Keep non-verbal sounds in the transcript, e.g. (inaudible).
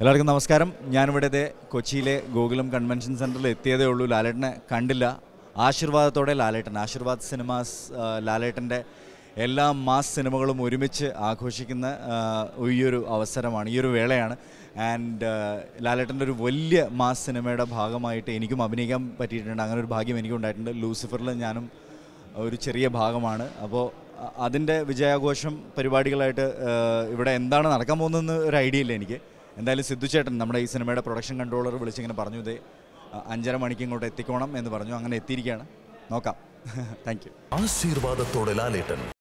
എല്ലാവർക്കും നമസ്കാരം ഞാനിവിടുത്തെ കൊച്ചിയിലെ ഗോകുലം കൺവെൻഷൻ സെൻറ്ററിൽ എത്തിയതേ ഉള്ളൂ ലാലേട്ടനെ കണ്ടില്ല ആശീർവാദത്തോടെ ലാലേട്ടൻ ആശീർവാദ് സിനിമാസ് ലാലേട്ടൻ്റെ എല്ലാ മാസ് സിനിമകളും ഒരുമിച്ച് ആഘോഷിക്കുന്ന ഈയൊരു അവസരമാണ് ഈ ഒരു വേളയാണ് ആൻഡ് ലാലേട്ടൻ്റെ ഒരു വലിയ മാസ് സിനിമയുടെ ഭാഗമായിട്ട് എനിക്കും അഭിനയിക്കാൻ പറ്റിയിട്ടുണ്ട് അങ്ങനെ ഒരു ഭാഗ്യം എനിക്കും ഉണ്ടായിട്ടുണ്ട് ലൂസിഫറിൽ ഞാനും ഒരു ചെറിയ ഭാഗമാണ് അപ്പോൾ അതിൻ്റെ വിജയാഘോഷം പരിപാടികളായിട്ട് ഇവിടെ എന്താണ് നടക്കാൻ പോകുന്നതെന്ന് ഒരു ഐഡിയ ഇല്ല എനിക്ക് എന്തായാലും സിദ്ധു ചേട്ടൻ നമ്മുടെ ഈ സിനിമയുടെ പ്രൊഡക്ഷൻ കൺട്രോളർ വിളിച്ചിങ്ങനെ പറഞ്ഞു ഇതേ അഞ്ചര മണിക്ക് ഇങ്ങോട്ട് എത്തിക്കോണം എന്ന് പറഞ്ഞു അങ്ങനെ എത്തിയിരിക്കുകയാണ് നോക്കാം താങ്ക് (laughs) യു ആശീർവാദത്തോടെ ലാലേട്ടൻ